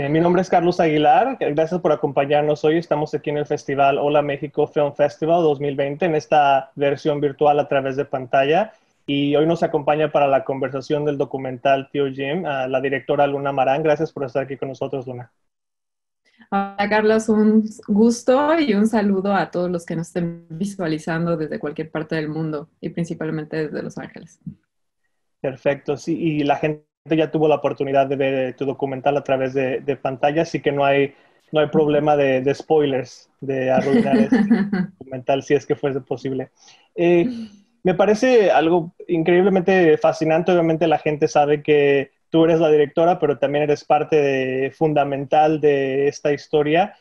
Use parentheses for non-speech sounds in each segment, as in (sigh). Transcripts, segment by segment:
Eh, mi nombre es Carlos Aguilar, gracias por acompañarnos hoy. Estamos aquí en el Festival Hola México Film Festival 2020 en esta versión virtual a través de pantalla. Y hoy nos acompaña para la conversación del documental Tío Jim a la directora Luna Marán. Gracias por estar aquí con nosotros, Luna. Hola Carlos, un gusto y un saludo a todos los que nos estén visualizando desde cualquier parte del mundo y principalmente desde Los Ángeles. Perfecto, sí, y la gente ya tuvo la oportunidad de ver eh, tu documental a través de, pantalla, así que no hay, problema de, spoilers, de arruinar este (laughs) documental si es que fuese posible. Eh, me parece algo increíblemente fascinante, obviamente la gente sabe que tú eres la directora, pero también eres parte fundamental de esta historia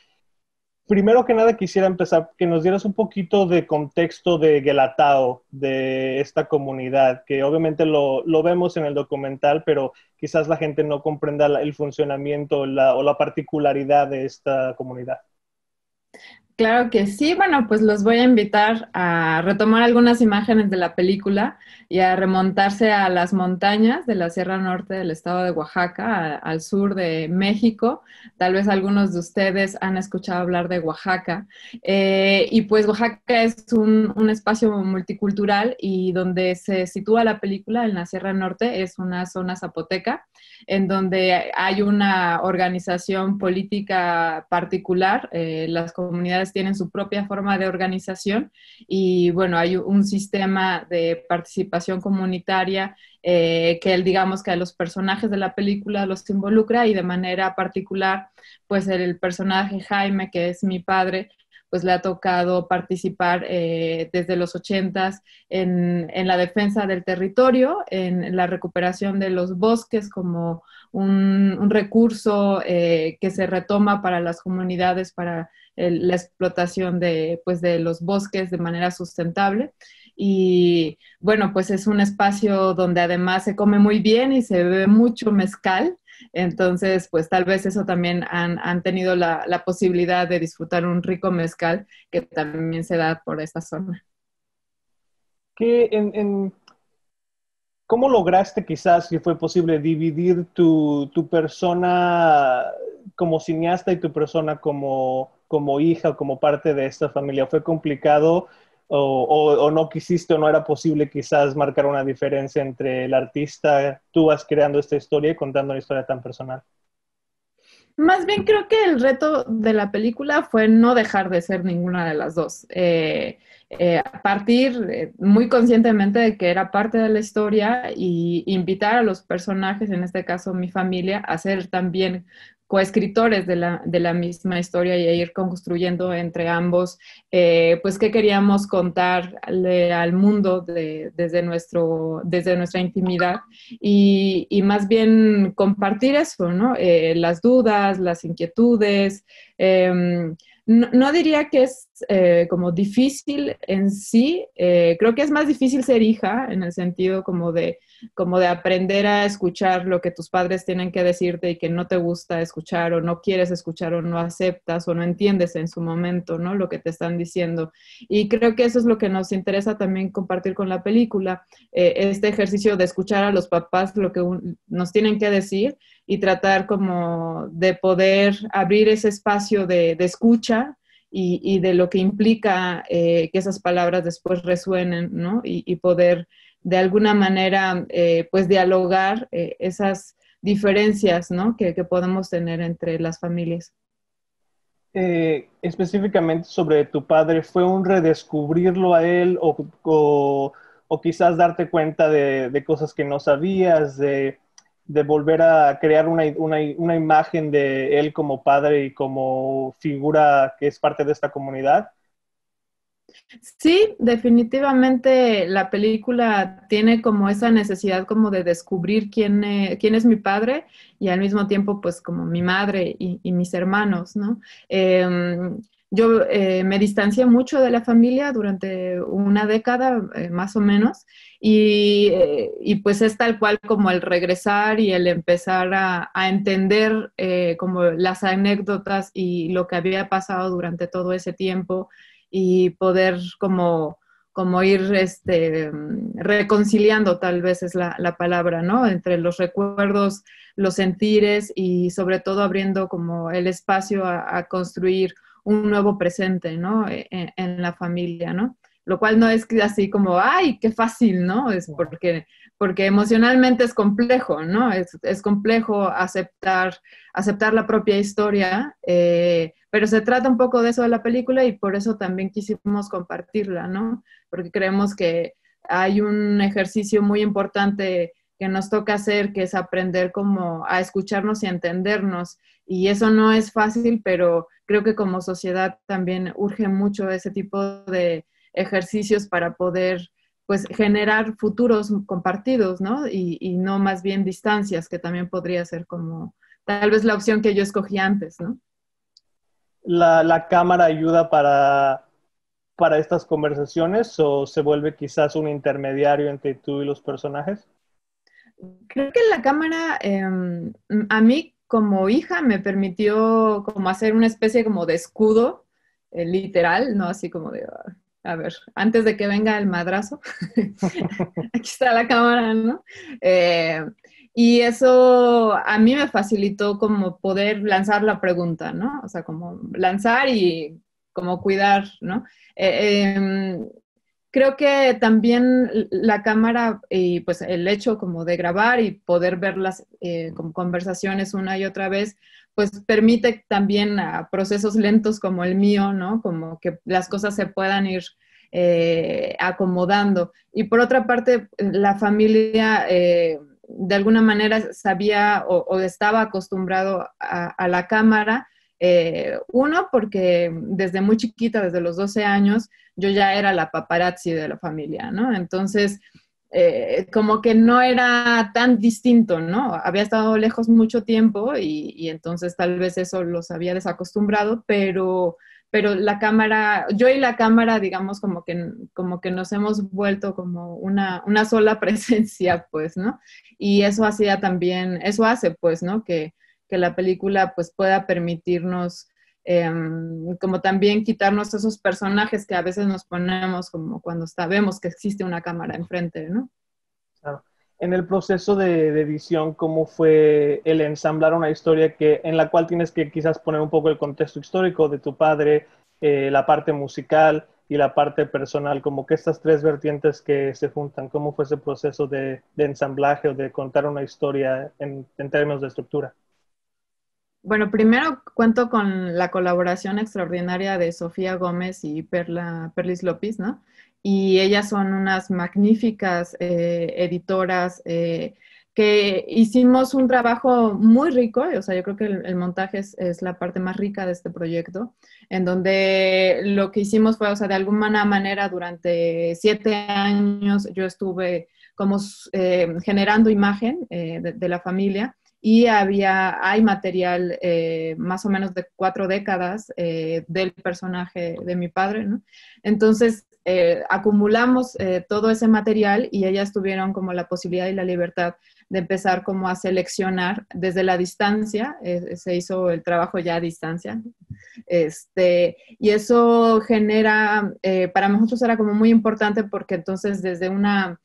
primero que nada quisiera empezar que nos dieras un poquito de contexto de Gelatao, de esta comunidad, que obviamente lo, vemos en el documental, pero quizás la gente no comprenda el funcionamiento o la particularidad de esta comunidad. Claro que sí. Bueno, pues los voy a invitar a retomar algunas imágenes de la película y a remontarse a las montañas de la Sierra Norte del estado de Oaxaca, al sur de México. Tal vez algunos de ustedes han escuchado hablar de Oaxaca. Eh, y pues Oaxaca es un, espacio multicultural y donde se sitúa la película en la Sierra Norte es una zona zapoteca, en donde hay una organización política particular, eh, las comunidades tienen su propia forma de organización y bueno, hay un sistema de participación comunitaria eh, que él, digamos que a los personajes de la película los involucra y de manera particular, pues el personaje Jaime, que es mi padre, pues le ha tocado participar eh, desde los 80 en la defensa del territorio, en la recuperación de los bosques como un, recurso eh, que se retoma para las comunidades, para la explotación de, pues, de los bosques de manera sustentable. Y bueno, pues es un espacio donde además se come muy bien y se bebe mucho mezcal. Entonces, pues tal vez eso también han, tenido la, posibilidad de disfrutar un rico mezcal que también se da por esta zona. ¿Qué, en, ¿Cómo lograste quizás, si fue posible, dividir tu, tu, persona como cineasta y tu persona como, como hija, como parte de esta familia? ¿Fue complicado o, o, o, no quisiste o no era posible quizás marcar una diferencia entre el artista, tú vas creando esta historia y contando una historia tan personal? Más bien creo que el reto de la película fue no dejar de ser ninguna de las dos. Eh, eh, a partir eh, muy conscientemente de que era parte de la historia y invitar a los personajes, en este caso mi familia, a ser también coescritores de la, de la misma historia y ir construyendo entre ambos, eh, pues qué queríamos contarle al mundo desde, nuestro, desde nuestra intimidad y, más bien compartir eso, ¿no? Eh, las dudas, las inquietudes. Em, no, diría que es eh, como difícil en sí. Eh, creo que es más difícil ser hija en el sentido como de, como de aprender a escuchar lo que tus padres tienen que decirte y que no te gusta escuchar o no quieres escuchar o no aceptas o no entiendes en su momento, ¿no? Lo que te están diciendo. Y creo que eso es lo que nos interesa también compartir con la película, eh, este ejercicio de escuchar a los papás lo que nos tienen que decir y tratar como de poder abrir ese espacio de escucha y, de lo que implica eh, que esas palabras después resuenen, ¿no? Y, poder de alguna manera, eh, pues, dialogar eh, esas diferencias, ¿no? Que, que, podemos tener entre las familias. específicamente sobre tu padre, ¿fue un redescubrirlo a él o, o, o quizás darte cuenta de, de, cosas que no sabías, de de volver a crear una, imagen de él como padre y como figura que es parte de esta comunidad? Sí, definitivamente la película tiene como esa necesidad como de descubrir quién, eh, quién es mi padre y al mismo tiempo pues como mi madre y, mis hermanos, ¿no? Em, yo eh, me distancié mucho de la familia durante una década, eh, más o menos, eh, y, pues es tal cual como el regresar y el empezar a, entender como las anécdotas y lo que había pasado durante todo ese tiempo y poder como como ir este, reconciliando tal vez es la, palabra, ¿no? Entre los recuerdos, los sentires y sobre todo abriendo como el espacio a, a construir un nuevo presente, ¿no? E, e, en, la familia, ¿no? Lo cual no es así como, ay, qué fácil, ¿no? Es porque, porque emocionalmente es complejo, ¿no? Es, complejo aceptar, aceptar la propia historia, eh, pero se trata un poco de eso de la película y por eso también quisimos compartirla, ¿no? Porque creemos que hay un ejercicio muy importante que nos toca hacer, que es aprender como a escucharnos y entendernos. Y eso no es fácil, pero creo que como sociedad también urge mucho ese tipo de ejercicios para poder pues generar futuros compartidos, ¿no? Y, no más bien distancias, que también podría ser como tal vez la opción que yo escogí antes, ¿no? La, la cámara ayuda para para estas conversaciones o se vuelve quizás un intermediario entre tú y los personajes? creo que la cámara em, a mí como hija me permitió como hacer una especie como de escudo eh, literal, ¿no? Así como de, ah, a ver, antes de que venga el madrazo, (laughs) aquí está la cámara, ¿no? Em, y eso a mí me facilitó como poder lanzar la pregunta, ¿no? O sea, como lanzar y como cuidar, ¿no? Eh, em, creo que también la cámara y pues el hecho como de grabar y poder ver las eh, conversaciones una y otra vez, pues permite también a procesos lentos como el mío, ¿no? Como que las cosas se puedan ir eh, acomodando. Y por otra parte, la familia... Eh, de alguna manera sabía o, estaba acostumbrado a la cámara, eh, uno, porque desde muy chiquita, desde los 12 años, yo ya era la paparazzi de la familia, ¿no? Entonces, eh, como que no era tan distinto, ¿no? Había estado lejos mucho tiempo y, entonces tal vez eso los había desacostumbrado, pero, pero la cámara, yo y la cámara, digamos, como que, como que nos hemos vuelto como una, una sola (laughs) presencia, pues, ¿no? Y eso hacía también, eso hace, pues, ¿no? Que, que la película pues pueda permitirnos em, como también quitarnos esos personajes que a veces nos ponemos como cuando sabemos que existe una cámara enfrente, ¿no? Claro. En el proceso de, edición, ¿cómo fue el ensamblar una historia que, en la cual tienes que quizás poner un poco el contexto histórico de tu padre, eh, la parte musical y la parte personal? Como que estas tres vertientes que se juntan, ¿cómo fue ese proceso de, ensamblaje o de contar una historia en términos de estructura? Bueno, primero cuento con la colaboración extraordinaria de Sofía Gómez y Perla, Perlis López, ¿no? Y ellas son unas magníficas eh, editoras eh, que hicimos un trabajo muy rico, o sea, yo creo que el, montaje es, la parte más rica de este proyecto, en donde lo que hicimos fue, o sea, de alguna manera durante siete años yo estuve como eh, generando imagen de, la familia y había, hay material eh, más o menos de cuatro décadas eh, del personaje de mi padre, Entonces, eh, acumulamos todo ese material y ellas tuvieron como la posibilidad y la libertad de empezar como a seleccionar desde la distancia, se hizo el trabajo ya a distancia, este, y eso genera, para nosotros era como muy importante porque entonces desde una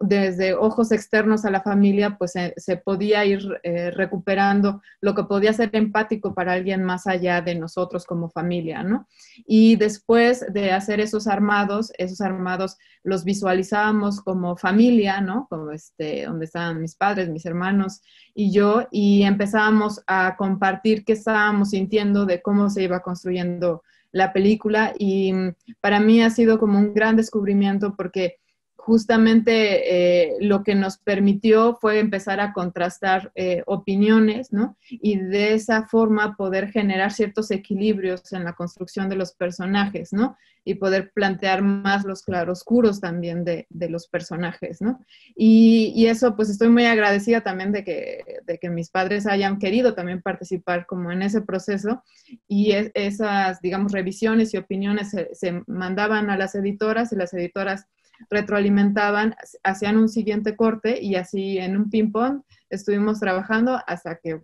desde ojos externos a la familia, pues eh, se, podía ir eh, recuperando lo que podía ser empático para alguien más allá de nosotros como familia, ¿no? Y después de hacer esos armados, esos armados los visualizábamos como familia, ¿no? Como este, donde estaban mis padres, mis hermanos y yo, y empezábamos a compartir qué estábamos sintiendo de cómo se iba construyendo la película y mm, para mí ha sido como un gran descubrimiento porque justamente eh, lo que nos permitió fue empezar a contrastar eh, opiniones, ¿no? Y de esa forma poder generar ciertos equilibrios en la construcción de los personajes, ¿no? Y poder plantear más los claroscuros también de, los personajes, ¿no? Y, eso, pues estoy muy agradecida también de que, que mis padres hayan querido también participar como en ese proceso y esas, digamos, revisiones y opiniones se mandaban a las editoras y las editoras retroalimentaban, hacían un siguiente corte y así en un ping-pong estuvimos trabajando hasta que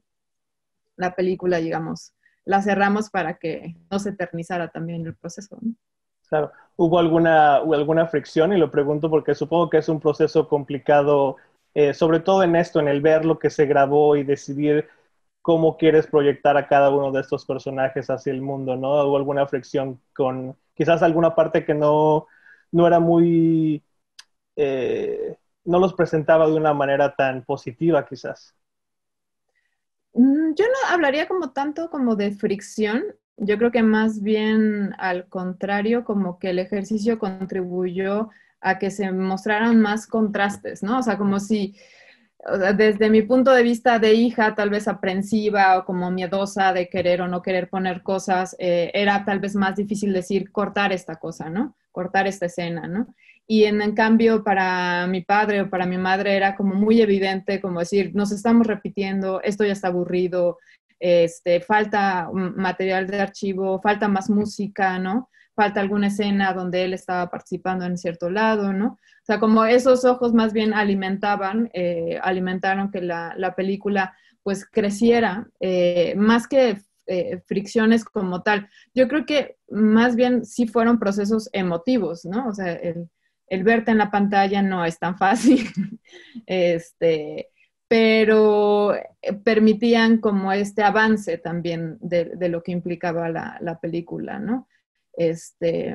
la película, digamos, la cerramos para que no se eternizara también el proceso. Claro, ¿hubo alguna, alguna fricción? Y lo pregunto porque supongo que es un proceso complicado, eh, sobre todo en esto, en el ver lo que se grabó y decidir cómo quieres proyectar a cada uno de estos personajes hacia el mundo, ¿no? ¿Hubo alguna fricción con quizás alguna parte que no no era muy, eh, no los presentaba de una manera tan positiva quizás. Mm, yo no hablaría como tanto como de fricción, yo creo que más bien al contrario, como que el ejercicio contribuyó a que se mostraran más contrastes, ¿no? O sea, como si desde mi punto de vista de hija, tal vez aprensiva o como miedosa de querer o no querer poner cosas, eh, era tal vez más difícil decir cortar esta cosa, ¿no? cortar esta escena, ¿no? Y en, cambio para mi padre o para mi madre era como muy evidente, como decir, nos estamos repitiendo, esto ya está aburrido, este, falta material de archivo, falta más música, ¿no? Falta alguna escena donde él estaba participando en cierto lado, ¿no? O sea, como esos ojos más bien alimentaban, eh, alimentaron que la, película pues creciera, eh, más que eh, fricciones como tal. Yo creo que más bien sí fueron procesos emotivos, ¿no? O sea, el, verte en la pantalla no es tan fácil, (laughs) este, pero eh, permitían como este avance también de, lo que implicaba la, película, ¿no? Este,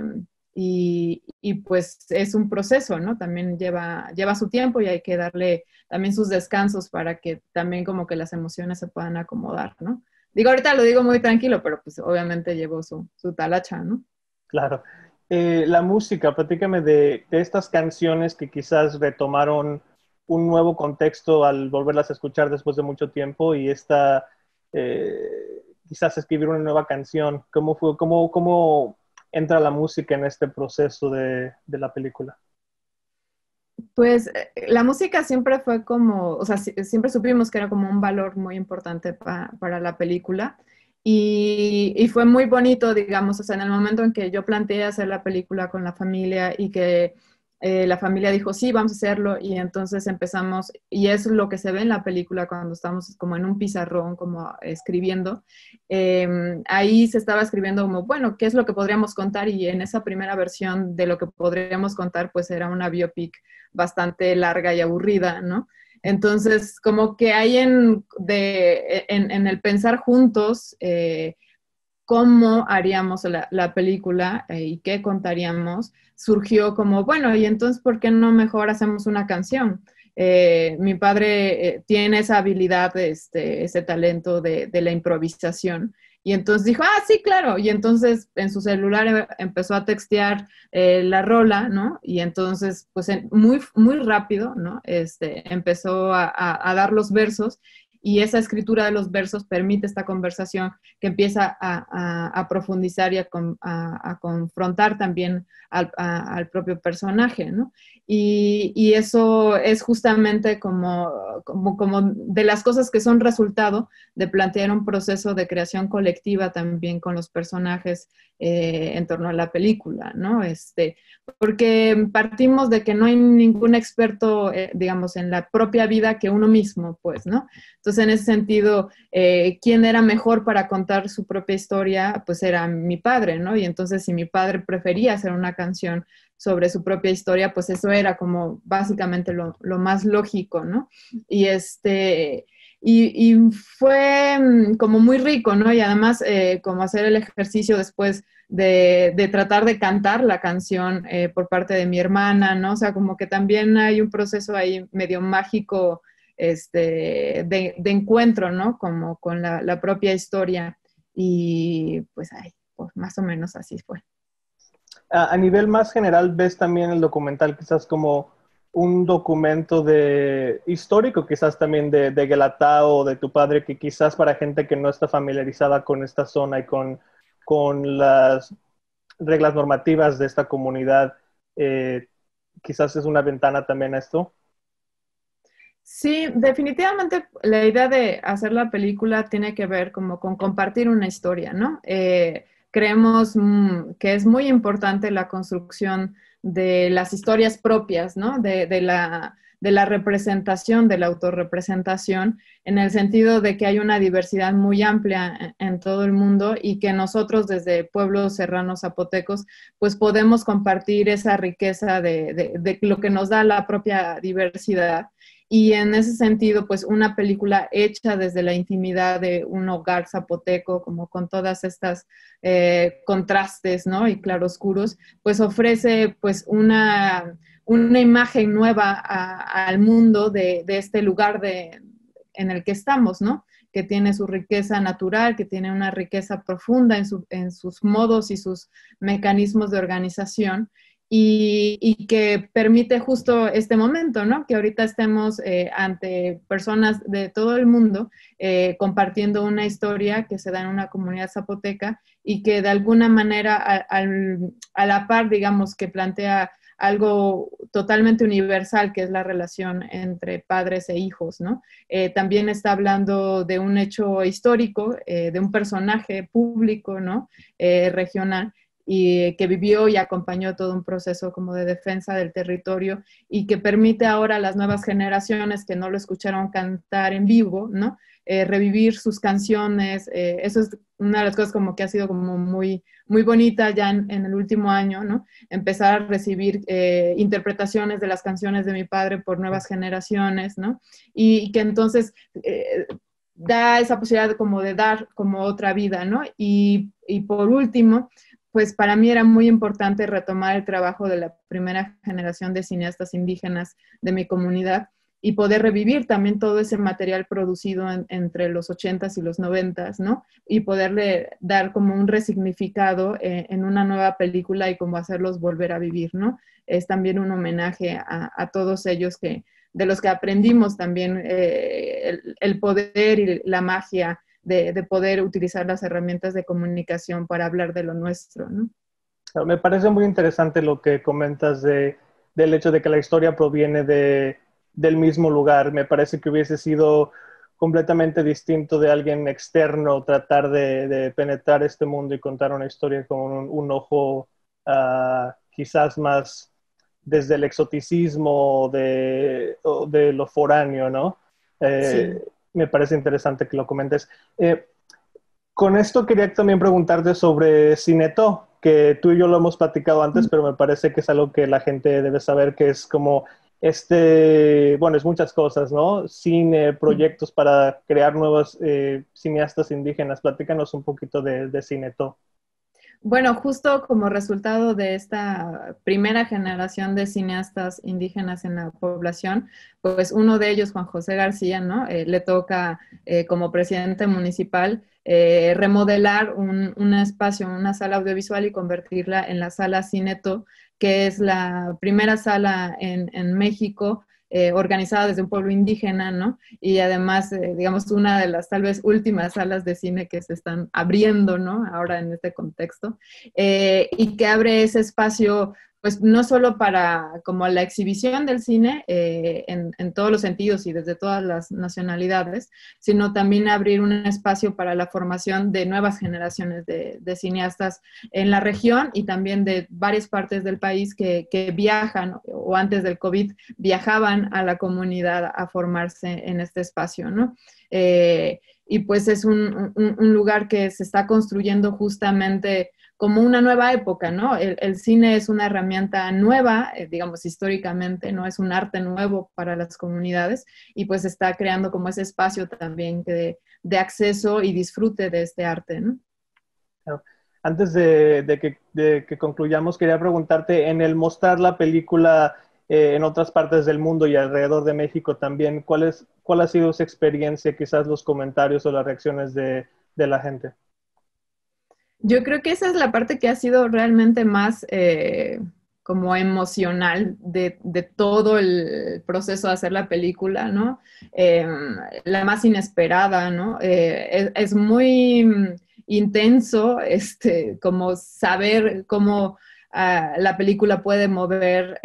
y, y, pues es un proceso, ¿no? También lleva, lleva su tiempo y hay que darle también sus descansos para que también como que las emociones se puedan acomodar, ¿no? Digo, ahorita lo digo muy tranquilo, pero pues obviamente llevó su, su talacha, ¿no? Claro. Eh, la música, platícame de, estas canciones que quizás retomaron un nuevo contexto al volverlas a escuchar después de mucho tiempo y esta, eh, quizás escribir una nueva canción. ¿Cómo, fue, cómo, entra la música en este proceso de la película? Pues eh, eh, la música siempre fue como, o sea, siempre supimos que era como un valor muy importante para la película. Y, y, fue muy bonito, digamos, o sea, en el momento en que yo planteé hacer la película con la familia y que eh, la familia dijo, sí, vamos a hacerlo, y entonces empezamos, y es lo que se ve en la película cuando estamos como en un pizarrón, como escribiendo. Em, ahí se estaba escribiendo como, bueno, ¿qué es lo que podríamos contar? Y en esa primera versión de lo que podríamos contar, pues era una biopic bastante larga y aburrida, ¿no? Entonces, como que hay en, en, el pensar juntos, eh, cómo haríamos la, película eh, y qué contaríamos, surgió como, bueno, y entonces, ¿por qué no mejor hacemos una canción? Eh, mi padre eh, tiene esa habilidad, este, ese talento de, la improvisación. Y entonces dijo, ah, sí, claro. Y entonces en su celular empezó a textear la rola, ¿no? Y entonces, pues muy, muy rápido, ¿no? Este, empezó a, dar los versos y esa escritura de los versos permite esta conversación que empieza a, profundizar y a, confrontar también al, propio personaje, ¿no? Y, eso es justamente como, como, de las cosas que son resultado de plantear un proceso de creación colectiva también con los personajes eh, en torno a la película, ¿no? Este, porque partimos de que no hay ningún experto, eh, digamos, en la propia vida que uno mismo, pues, ¿no? Entonces, pues, en ese sentido, eh, ¿quién era mejor para contar su propia historia? Pues era mi padre, ¿no? Y entonces, si mi padre prefería hacer una canción sobre su propia historia, pues eso era como básicamente lo, más lógico, ¿no? Y este... Y, fue mm, como muy rico, ¿no? Y además, eh, como hacer el ejercicio después de, tratar de cantar la canción eh, por parte de mi hermana, ¿no? O sea, como que también hay un proceso ahí medio mágico este, de, encuentro, ¿no? Como con la, propia historia. Y pues, ahí pues, más o menos así fue. A, nivel más general, ¿ves también el documental quizás como un documento de, histórico, quizás también de, de o de tu padre, que quizás para gente que no está familiarizada con esta zona y con, con las reglas normativas de esta comunidad, eh, quizás es una ventana también a esto? Sí, definitivamente la idea de hacer la película tiene que ver como con compartir una historia, ¿no? Eh, creemos mm, que es muy importante la construcción de las historias propias, ¿no? De, la, representación, de la autorrepresentación, en el sentido de que hay una diversidad muy amplia e-, en, todo el mundo y que nosotros desde pueblos serranos zapotecos, pues podemos compartir esa riqueza de lo que nos da la propia diversidad y en ese sentido, pues una película hecha desde la intimidad de un hogar zapoteco, como con todas estas eh, contrastes, ¿no? Y claroscuros, pues ofrece pues una, imagen nueva al mundo de, este lugar en el que estamos, ¿no? que tiene su riqueza natural, que tiene una riqueza profunda en, en, sus modos y sus mecanismos de organización y, que permite justo este momento, ¿no? Que ahorita estemos eh, ante personas de todo el mundo eh, compartiendo una historia que se da en una comunidad zapoteca y que de alguna manera a, la par, digamos, que plantea algo totalmente universal que es la relación entre padres e hijos, ¿no? Eh, también está hablando de un hecho histórico, de un personaje público, ¿no? regional y que vivió y acompañó todo un proceso como de defensa del territorio y que permite ahora a las nuevas generaciones que no lo escucharon cantar en vivo, ¿no? Eh, revivir sus canciones. Eh, eso es una de las cosas como que ha sido como muy, muy bonita ya en, el último año, ¿no? Empezar a recibir eh, interpretaciones de las canciones de mi padre por nuevas generaciones, ¿no? Y, que entonces da esa posibilidad como de dar como otra vida, ¿no? Y, y por último, pues para mí era muy importante retomar el trabajo de la primera generación de cineastas indígenas de mi comunidad y poder revivir también todo ese material producido entre los 80s y los 90s, ¿no? Y poderle dar como un resignificado eh, en una nueva película y como hacerlos volver a vivir, ¿no? Es también un homenaje a, todos ellos que, de los que aprendimos también eh, el, poder y la magia de, poder utilizar las herramientas de comunicación para hablar de lo nuestro, ¿no? Me parece muy interesante lo que comentas de, del hecho de que la historia proviene de, del mismo lugar. Me parece que hubiese sido completamente distinto de alguien externo tratar de, penetrar este mundo y contar una historia con un, ojo ah, quizás más desde el exoticismo de, de lo foráneo, ¿no? Eh, sí me parece interesante que lo comentes. Eh, con esto quería también preguntarte sobre Cineto, que tú y yo lo hemos platicado antes, mm. pero me parece que es algo que la gente debe saber, que es como este, bueno, es muchas cosas, ¿no? Cine, mm. proyectos para crear nuevos eh, cineastas indígenas. Platícanos un poquito de, de Cineto. Bueno, justo como resultado de esta primera generación de cineastas indígenas en la población, pues uno de ellos, Juan José García, ¿no? Eh, le toca eh, como presidente municipal eh, remodelar un, espacio, una sala audiovisual y convertirla en la sala Cineto, que es la primera sala en México organizado eh, organizada desde un pueblo indígena, ¿no? Y además, eh, digamos, una de las tal vez últimas salas de cine que se están abriendo, ¿no? Ahora en este contexto, eh, y que abre ese espacio pues no solo para como la exhibición del cine eh, en, todos los sentidos y desde todas las nacionalidades, sino también abrir un espacio para la formación de nuevas generaciones de, cineastas en la región y también de varias partes del país que, viajan o antes del COVID viajaban a la comunidad a formarse en este espacio, ¿no? Eh, y pues es un, lugar que se está construyendo justamente como una nueva época, ¿no? El, cine es una herramienta nueva, eh, digamos, históricamente, ¿no? Es un arte nuevo para las comunidades y pues está creando como ese espacio también de, acceso y disfrute de este arte, ¿no? Antes de, que, concluyamos, quería preguntarte, en el mostrar la película eh, en otras partes del mundo y alrededor de México también, ¿cuál, ¿cuál ha sido su experiencia, quizás los comentarios o las reacciones de la gente? Yo creo que esa es la parte que ha sido realmente más eh, como emocional de, todo el proceso de hacer la película, ¿no? Eh, la más inesperada, ¿no? Eh, es, muy mm, intenso, este, como saber cómo ah, la película puede mover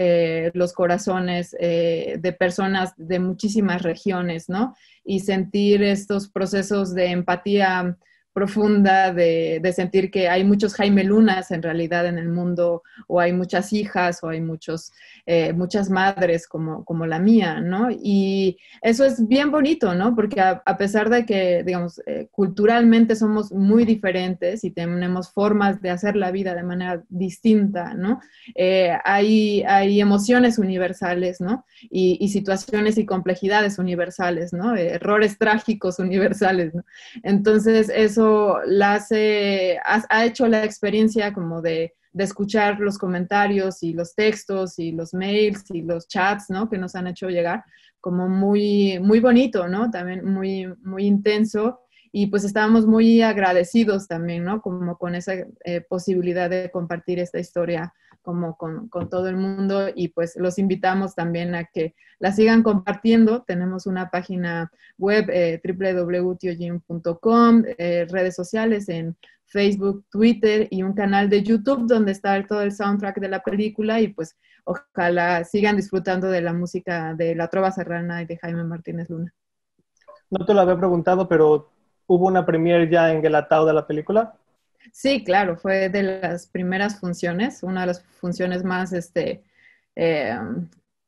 los corazones de personas de muchísimas regiones, ¿no? Y sentir estos procesos de empatía profunda de, sentir que hay muchos Jaime Lunas en realidad en el mundo, o hay muchas hijas, o hay muchos, eh, muchas madres como, como la mía, ¿no? Y eso es bien bonito, ¿no? Porque a, pesar de que, digamos, eh, culturalmente somos muy diferentes y tenemos formas de hacer la vida de manera distinta, ¿no? Eh, hay, hay emociones universales, ¿no? Y, y situaciones y complejidades universales, ¿no? errores trágicos universales, ¿no? Entonces, eso ha, hecho la experiencia como de, escuchar los comentarios y los textos y los mails y los chats, ¿no? Que nos han hecho llegar como muy, muy bonito, ¿no? También muy, muy intenso y pues estábamos muy agradecidos también, ¿no? Como con esa eh, posibilidad de compartir esta historia como con, todo el mundo y pues los invitamos también a que la sigan compartiendo. Tenemos una página web eh, eh, redes sociales en Facebook, Twitter y un canal de YouTube donde está todo el soundtrack de la película y pues ojalá sigan disfrutando de la música de La Trova Serrana y de Jaime Martínez Luna. No te lo había preguntado, pero ¿hubo una premiere ya en el de la película? Sí, claro, fue de las primeras funciones, una de las funciones más, este, eh,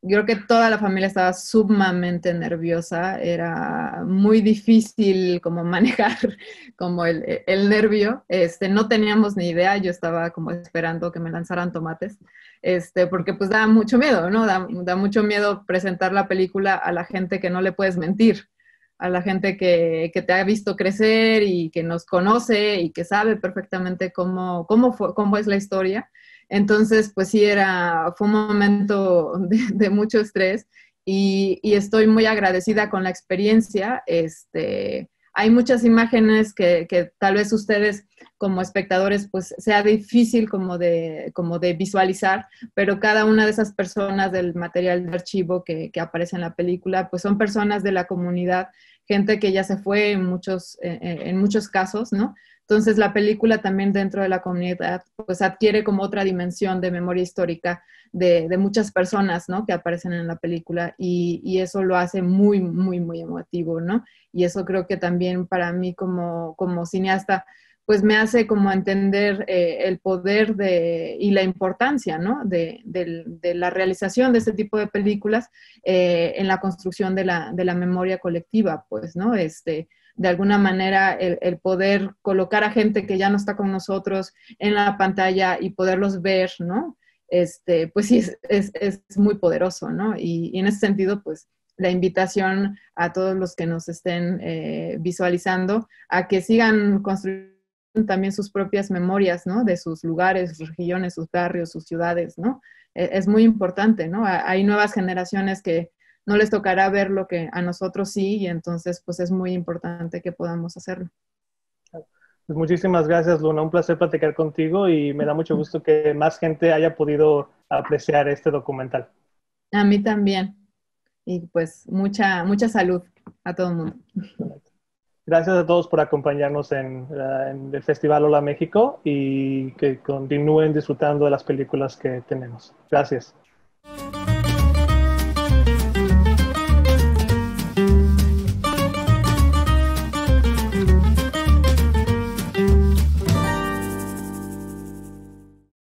yo creo que toda la familia estaba sumamente nerviosa, era muy difícil como (laughs) manejar como eh, el, nervio, este, no teníamos ni idea, yo estaba como esperando que me lanzaran tomates, este, porque pues da mucho miedo, ¿no? da mucho miedo presentar la película a la gente que no le puedes mentir a la gente que, te ha visto crecer y que nos conoce y que sabe perfectamente cómo, cómo, cómo es la historia. Entonces, pues sí, era, fue un momento (laughs) de, mucho estrés y, estoy muy agradecida con la experiencia. Este, hay muchas imágenes que, que tal vez ustedes como espectadores pues sea difícil como de, como de visualizar, pero cada una de esas personas del material de archivo que, que aparece en la película pues son personas de la comunidad, gente que ya se fue en muchos, eh, eh, en muchos casos, ¿no? Entonces la película también dentro de la comunidad pues adquiere como otra dimensión de memoria histórica de, de muchas personas, ¿no? Que aparecen en la película y, y, eso lo hace muy, muy, muy emotivo, ¿no? Y eso creo que también para mí como, como cineasta pues me hace como entender eh, el poder de, y la importancia de, la realización de este tipo de películas eh, en la construcción de la, memoria colectiva, pues, ¿no? Este, de alguna manera el, poder colocar a gente que ya no está con nosotros en la pantalla y poderlos ver, ¿no? Este, pues sí, es, muy poderoso, ¿no? Y, en ese sentido, pues, la invitación a todos los que nos estén eh, visualizando a que sigan construyendo también sus propias memorias, ¿no? De sus lugares, sus regiones, sus barrios, sus ciudades, ¿no? E, es muy importante, ¿no? Hay nuevas generaciones que no les tocará ver lo que a nosotros sí, y entonces pues es muy importante que podamos hacerlo. Pues muchísimas gracias, Luna. Un placer platicar contigo y me da mucho gusto que más gente haya podido apreciar este documental. A mí también. Y pues mucha, mucha salud a todo el mundo. (laughs) Gracias a todos por acompañarnos eh, en, el Festival Hola México y que continúen disfrutando de las películas que tenemos. Gracias.